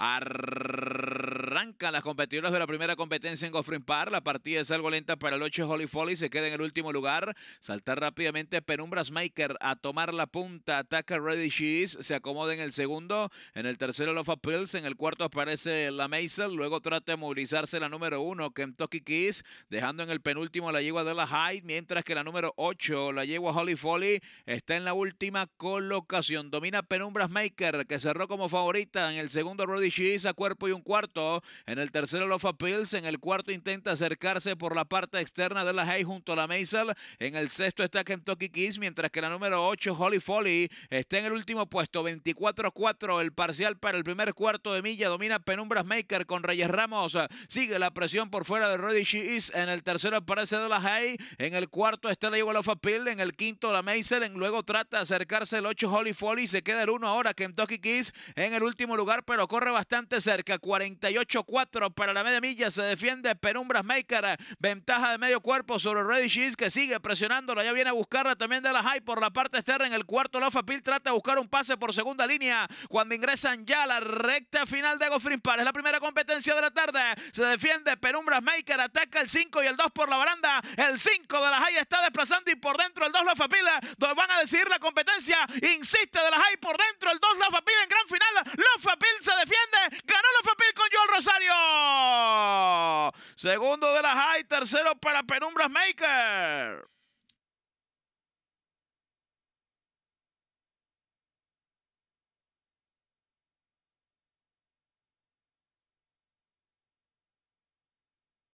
Arr Arrancan las competidoras de la primera competencia en Goffrin Park... La partida es algo lenta para el 8 Holy Folly. Se queda en el último lugar. Saltar rápidamente Penumbras Maker a tomar la punta. Ataca Ready Cheese. Se acomoda en el segundo. En el tercero Lofa Pills. En el cuarto aparece la Maisel. Luego trata de movilizarse la número 1 Kentucky Kiss. Dejando en el penúltimo la yegua de la Hyde. Mientras que la número 8 la yegua Holy Folly está en la última colocación. Domina Penumbras Maker que cerró como favorita en el segundo Ready Cheese a cuerpo y un cuarto. En el tercero, Lofa Pills. En el cuarto, intenta acercarse por la parte externa de la Hay junto a la Maisel. En el sexto está Kentucky Kiss, mientras que la número 8, Holly Foley está en el último puesto. 24-4 el parcial para el primer cuarto de milla. Domina Penumbras Maker con Reyes Ramos. Sigue la presión por fuera de Roddy is En el tercero aparece de la Hay. En el cuarto está la Lofa Pills, En el quinto, la Maisel. luego trata de acercarse el 8, Holly Folly. Se queda el 1 ahora Kentucky Kiss en el último lugar, pero corre bastante cerca. 48 4 para la media milla. Se defiende Penumbras Maker. Ventaja de medio cuerpo sobre Reddy Sheets que sigue presionándolo. Ya viene a buscarla también de la High por la parte externa. En el cuarto, La Pil trata de buscar un pase por segunda línea. Cuando ingresan ya a la recta final de Goffrin Par. Es la primera competencia de la tarde. Se defiende Penumbras Maker. Ataca el 5 y el 2 por la baranda. El 5 de la High está desplazando y por dentro el 2 Lofa donde Van a decidir la competencia. Insiste de la High por dentro el 2 La en gran final. Segundo de la High, tercero para Penumbras Maker.